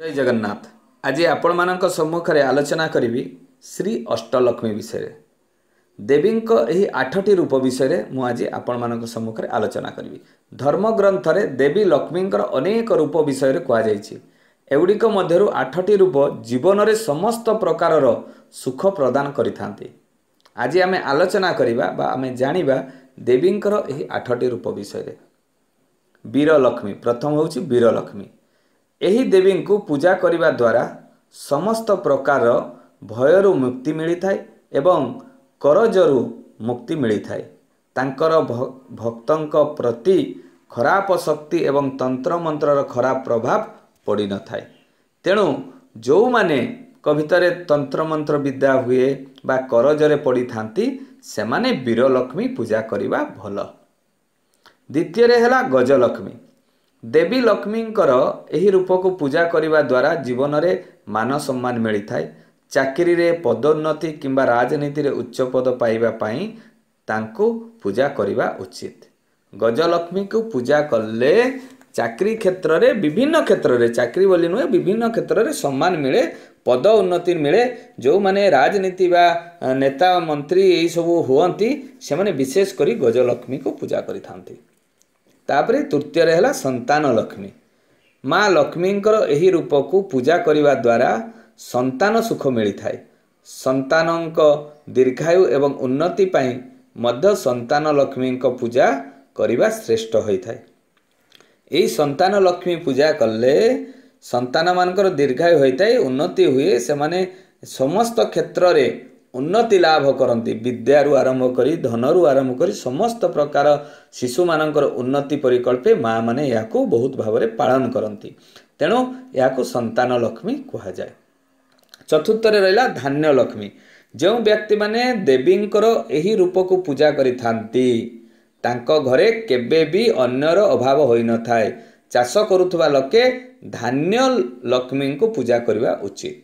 ଜୟ ଜଗନ୍ନାଥ ଆଜି ଆପଣମାନଙ୍କ ସମ୍ମୁଖରେ ଆଲୋଚନା କରିବି ଶ୍ରୀ ଅଷ୍ଟଲକ୍ଷ୍ମୀ ବିଷୟରେ ଦେବୀଙ୍କ ଏହି ଆଠଟି ରୂପ ବିଷୟରେ ମୁଁ ଆଜି ଆପଣମାନଙ୍କ ସମ୍ମୁଖରେ ଆଲୋଚନା କରିବି ଧର୍ମଗ୍ରନ୍ଥରେ ଦେବୀ ଲକ୍ଷ୍ମୀଙ୍କର ଅନେକ ରୂପ ବିଷୟରେ କୁହାଯାଇଛି ଏଗୁଡ଼ିକ ମଧ୍ୟରୁ ଆଠଟି ରୂପ ଜୀବନରେ ସମସ୍ତ ପ୍ରକାରର ସୁଖ ପ୍ରଦାନ କରିଥାନ୍ତି ଆଜି ଆମେ ଆଲୋଚନା କରିବା ବା ଆମେ ଜାଣିବା ଦେବୀଙ୍କର ଏହି ଆଠଟି ରୂପ ବିଷୟରେ ବୀରଲକ୍ଷ୍ମୀ ପ୍ରଥମ ହେଉଛି ବୀରଲକ୍ଷ୍ମୀ ଏହି ଦେବୀଙ୍କୁ ପୂଜା କରିବା ଦ୍ୱାରା ସମସ୍ତ ପ୍ରକାରର ଭୟରୁ ମୁକ୍ତି ମିଳିଥାଏ ଏବଂ କରଜରୁ ମୁକ୍ତି ମିଳିଥାଏ ତାଙ୍କର ଭକ୍ତଙ୍କ ପ୍ରତି ଖରାପ ଶକ୍ତି ଏବଂ ତନ୍ତ୍ରମନ୍ତ୍ରର ଖରାପ ପ୍ରଭାବ ପଡ଼ିନଥାଏ ତେଣୁ ଯେଉଁମାନେଙ୍କ ଭିତରେ ତନ୍ତ୍ରମନ୍ତ୍ର ବିଦ୍ୟା ହୁଏ ବା କରଜରେ ପଡ଼ିଥାନ୍ତି ସେମାନେ ବୀରଲକ୍ଷ୍ମୀ ପୂଜା କରିବା ଭଲ ଦ୍ୱିତୀୟରେ ହେଲା ଗଜଲକ୍ଷ୍ମୀ ଦେବୀ ଲକ୍ଷ୍ମୀଙ୍କର ଏହି ରୂପକୁ ପୂଜା କରିବା ଦ୍ୱାରା ଜୀବନରେ ମାନ ସମ୍ମାନ ମିଳିଥାଏ ଚାକିରିରେ ପଦୋନ୍ନତି କିମ୍ବା ରାଜନୀତିରେ ଉଚ୍ଚ ପଦ ପାଇବା ପାଇଁ ତାଙ୍କୁ ପୂଜା କରିବା ଉଚିତ ଗଜଲକ୍ଷ୍ମୀଙ୍କୁ ପୂଜା କଲେ ଚାକିରି କ୍ଷେତ୍ରରେ ବିଭିନ୍ନ କ୍ଷେତ୍ରରେ ଚାକିରି ବୋଲି ନୁହେଁ ବିଭିନ୍ନ କ୍ଷେତ୍ରରେ ସମ୍ମାନ ମିଳେ ପଦ ଉନ୍ନତି ମିଳେ ଯେଉଁମାନେ ରାଜନୀତି ବା ନେତା ମନ୍ତ୍ରୀ ଏହିସବୁ ହୁଅନ୍ତି ସେମାନେ ବିଶେଷ କରି ଗଜଲକ୍ଷ୍ମୀଙ୍କୁ ପୂଜା କରିଥାନ୍ତି ତାପରେ ତୃତୀୟରେ ହେଲା ସନ୍ତାନ ଲକ୍ଷ୍ମୀ ମା ଲକ୍ଷ୍ମୀଙ୍କର ଏହି ରୂପକୁ ପୂଜା କରିବା ଦ୍ୱାରା ସନ୍ତାନ ସୁଖ ମିଳିଥାଏ ସନ୍ତାନଙ୍କ ଦୀର୍ଘାୟୁ ଏବଂ ଉନ୍ନତି ପାଇଁ ମଧ୍ୟ ସନ୍ତାନ ଲକ୍ଷ୍ମୀଙ୍କ ପୂଜା କରିବା ଶ୍ରେଷ୍ଠ ହୋଇଥାଏ ଏହି ସନ୍ତାନ ଲକ୍ଷ୍ମୀ ପୂଜା କଲେ ସନ୍ତାନମାନଙ୍କର ଦୀର୍ଘାୟୁ ହୋଇଥାଏ ଉନ୍ନତି ହୁଏ ସେମାନେ ସମସ୍ତ କ୍ଷେତ୍ରରେ ଉନ୍ନତି ଲାଭ କରନ୍ତି ବିଦ୍ୟାରୁ ଆରମ୍ଭ କରି ଧନରୁ ଆରମ୍ଭ କରି ସମସ୍ତ ପ୍ରକାର ଶିଶୁମାନଙ୍କର ଉନ୍ନତି ପରିକଳ୍ପେ ମାଆମାନେ ଏହାକୁ ବହୁତ ଭାବରେ ପାଳନ କରନ୍ତି ତେଣୁ ଏହାକୁ ସନ୍ତାନ ଲକ୍ଷ୍ମୀ କୁହାଯାଏ ଚତୁର୍ଥରେ ରହିଲା ଧାନ୍ୟ ଲକ୍ଷ୍ମୀ ଯେଉଁ ବ୍ୟକ୍ତିମାନେ ଦେବୀଙ୍କର ଏହି ରୂପକୁ ପୂଜା କରିଥାନ୍ତି ତାଙ୍କ ଘରେ କେବେ ବି ଅନ୍ୟର ଅଭାବ ହୋଇନଥାଏ ଚାଷ କରୁଥିବା ଲୋକେ ଧାନ୍ୟ ଲକ୍ଷ୍ମୀଙ୍କୁ ପୂଜା କରିବା ଉଚିତ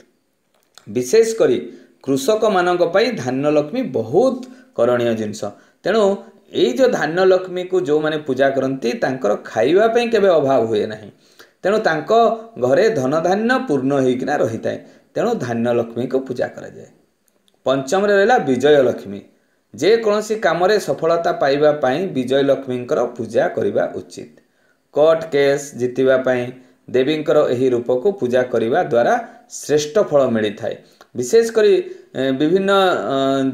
ବିଶେଷ କରି କୃଷକମାନଙ୍କ ପାଇଁ ଲକ୍ଷ୍ମୀ ବହୁତ କରଣୀୟ ଜିନିଷ ତେଣୁ ଏଇ ଯେଉଁ ଲକ୍ଷ୍ମୀକୁ ଯେଉଁମାନେ ପୂଜା କରନ୍ତି ତାଙ୍କର ଖାଇବା ପାଇଁ କେବେ ଅଭାବ ହୁଏ ନାହିଁ ତେଣୁ ତାଙ୍କ ଘରେ ଧନ ଧନଧାନ୍ୟ ପୂର୍ଣ୍ଣ ହୋଇକିନା ରହିଥାଏ ତେଣୁ ଲକ୍ଷ୍ମୀଙ୍କୁ ପୂଜା କରାଯାଏ ପଞ୍ଚମରେ ରହିଲା ବିଜୟ ଲକ୍ଷ୍ମୀ ଯେକୌଣସି କାମରେ ସଫଳତା ପାଇବା ପାଇଁ ବିଜୟ ଲକ୍ଷ୍ମୀଙ୍କର ପୂଜା କରିବା ଉଚିତ କଟ୍ କେସ୍ ଜିତିବା ପାଇଁ ଦେବୀଙ୍କର ଏହି ରୂପକୁ ପୂଜା କରିବା ଦ୍ୱାରା ଶ୍ରେଷ୍ଠ ଫଳ ମିଳିଥାଏ ବିଶେଷ କରି ବିଭିନ୍ନ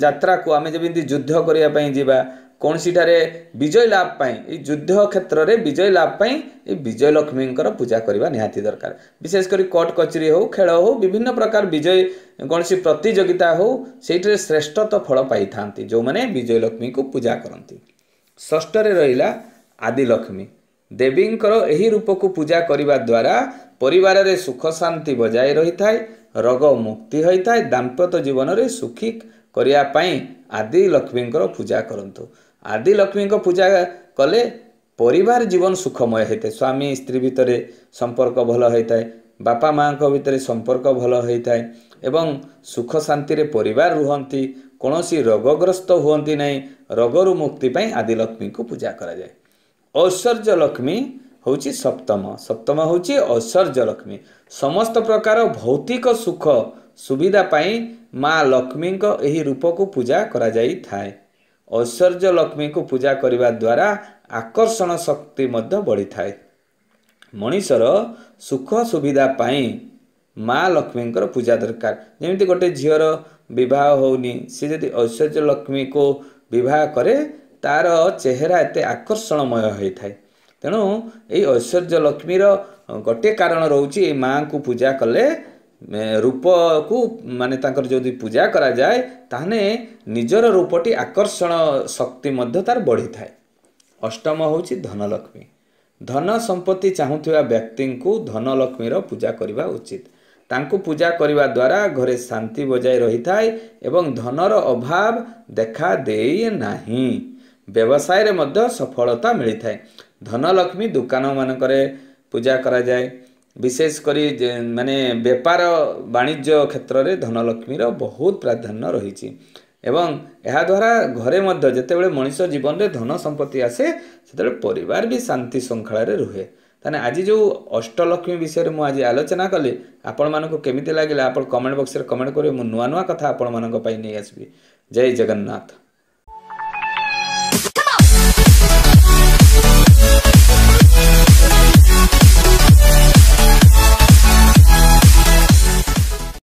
ଯାତ୍ରାକୁ ଆମେ ଯେମିତି ଯୁଦ୍ଧ କରିବା ପାଇଁ ଯିବା କୌଣସିଠାରେ ବିଜୟ ଲାଭ ପାଇଁ ଏଇ ଯୁଦ୍ଧ କ୍ଷେତ୍ରରେ ବିଜୟ ଲାଭ ପାଇଁ ଏଇ ବିଜୟ ଲକ୍ଷ୍ମୀଙ୍କର ପୂଜା କରିବା ନିହାତି ଦରକାର ବିଶେଷ କରି କୋର୍ଟ କଚେରୀ ହେଉ ଖେଳ ହେଉ ବିଭିନ୍ନ ପ୍ରକାର ବିଜୟ କୌଣସି ପ୍ରତିଯୋଗିତା ହେଉ ସେଇଥିରେ ଶ୍ରେଷ୍ଠତ ଫଳ ପାଇଥାନ୍ତି ଯେଉଁମାନେ ବିଜୟ ଲକ୍ଷ୍ମୀଙ୍କୁ ପୂଜା କରନ୍ତି ଷଷ୍ଠରେ ରହିଲା ଆଦିଲକ୍ଷ୍ମୀ ଦେବୀଙ୍କର ଏହି ରୂପକୁ ପୂଜା କରିବା ଦ୍ୱାରା ପରିବାରରେ ସୁଖ ଶାନ୍ତି ବଜାୟ ରହିଥାଏ ରୋଗ ମୁକ୍ତି ହୋଇଥାଏ ଦାମ୍ପତ୍ୟ ଜୀବନରେ ସୁଖୀ କରିବା ପାଇଁ ଆଦି ଲକ୍ଷ୍ମୀଙ୍କର ପୂଜା କରନ୍ତୁ ଆଦି ଲକ୍ଷ୍ମୀଙ୍କ ପୂଜା କଲେ ପରିବାର ଜୀବନ ସୁଖମୟ ହୋଇଥାଏ ସ୍ୱାମୀ ସ୍ତ୍ରୀ ଭିତରେ ସମ୍ପର୍କ ଭଲ ହୋଇଥାଏ ବାପା ମାଆଙ୍କ ଭିତରେ ସମ୍ପର୍କ ଭଲ ହୋଇଥାଏ ଏବଂ ସୁଖ ଶାନ୍ତିରେ ପରିବାର ରୁହନ୍ତି କୌଣସି ରୋଗଗ୍ରସ୍ତ ହୁଅନ୍ତି ନାହିଁ ରୋଗରୁ ମୁକ୍ତି ପାଇଁ ଆଦି ଲକ୍ଷ୍ମୀଙ୍କୁ ପୂଜା କରାଯାଏ ଐଶ୍ୱର୍ଯ୍ୟ ଲକ୍ଷ୍ମୀ ହେଉଛି ସପ୍ତମ ସପ୍ତମ ହେଉଛି ଐଶ୍ୱର୍ଯ୍ୟ ଲକ୍ଷ୍ମୀ ସମସ୍ତ ପ୍ରକାର ଭୌତିକ ସୁଖ ସୁବିଧା ପାଇଁ ମା ଲକ୍ଷ୍ମୀଙ୍କ ଏହି ରୂପକୁ ପୂଜା କରାଯାଇଥାଏ ଐଶ୍ୱର୍ଯ୍ୟ ଲକ୍ଷ୍ମୀଙ୍କୁ ପୂଜା କରିବା ଦ୍ୱାରା ଆକର୍ଷଣ ଶକ୍ତି ମଧ୍ୟ ବଢ଼ିଥାଏ ମଣିଷର ସୁଖ ସୁବିଧା ପାଇଁ ମା ଲକ୍ଷ୍ମୀଙ୍କର ପୂଜା ଦରକାର ଯେମିତି ଗୋଟେ ଝିଅର ବିବାହ ହେଉନି ସେ ଯଦି ଐଶ୍ୱର୍ଯ୍ୟ ଲକ୍ଷ୍ମୀକୁ ବିବାହ କରେ ତା'ର ଚେହେରା ଏତେ ଆକର୍ଷଣମୟ ହୋଇଥାଏ ତେଣୁ ଏଇ ଐଶ୍ୱର୍ଯ୍ୟ ଲକ୍ଷ୍ମୀର ଗୋଟିଏ କାରଣ ରହୁଛି ଏଇ ମାଆଙ୍କୁ ପୂଜା କଲେ ରୂପକୁ ମାନେ ତାଙ୍କର ଯଦି ପୂଜା କରାଯାଏ ତାହେଲେ ନିଜର ରୂପଟି ଆକର୍ଷଣ ଶକ୍ତି ମଧ୍ୟ ତାର ବଢ଼ିଥାଏ ଅଷ୍ଟମ ହେଉଛି ଧନଲକ୍ଷ୍ମୀ ଧନ ସମ୍ପତ୍ତି ଚାହୁଁଥିବା ବ୍ୟକ୍ତିଙ୍କୁ ଧନଲକ୍ଷ୍ମୀର ପୂଜା କରିବା ଉଚିତ ତାଙ୍କୁ ପୂଜା କରିବା ଦ୍ୱାରା ଘରେ ଶାନ୍ତି ବଜାୟ ରହିଥାଏ ଏବଂ ଧନର ଅଭାବ ଦେଖା ଦେଇ ନାହିଁ ବ୍ୟବସାୟରେ ମଧ୍ୟ ସଫଳତା ମିଳିଥାଏ ଧନଲକ୍ଷ୍ମୀ ଦୋକାନମାନଙ୍କରେ ପୂଜା କରାଯାଏ ବିଶେଷ କରି ମାନେ ବେପାର ବାଣିଜ୍ୟ କ୍ଷେତ୍ରରେ ଧନଲକ୍ଷ୍ମୀର ବହୁତ ପ୍ରାଧାନ୍ୟ ରହିଛି ଏବଂ ଏହାଦ୍ୱାରା ଘରେ ମଧ୍ୟ ଯେତେବେଳେ ମଣିଷ ଜୀବନରେ ଧନ ସମ୍ପତ୍ତି ଆସେ ସେତେବେଳେ ପରିବାର ବି ଶାନ୍ତି ଶୃଙ୍ଖଳାରେ ରୁହେ ତାହେଲେ ଆଜି ଯେଉଁ ଅଷ୍ଟଲକ୍ଷ୍ମୀ ବିଷୟରେ ମୁଁ ଆଜି ଆଲୋଚନା କଲି ଆପଣମାନଙ୍କୁ କେମିତି ଲାଗିଲା ଆପଣ କମେଣ୍ଟ ବକ୍ସରେ କମେଣ୍ଟ କରିବେ ମୁଁ ନୂଆ ନୂଆ କଥା ଆପଣମାନଙ୍କ ପାଇଁ ନେଇ ଆସିବି ଜୟ ଜଗନ୍ନାଥ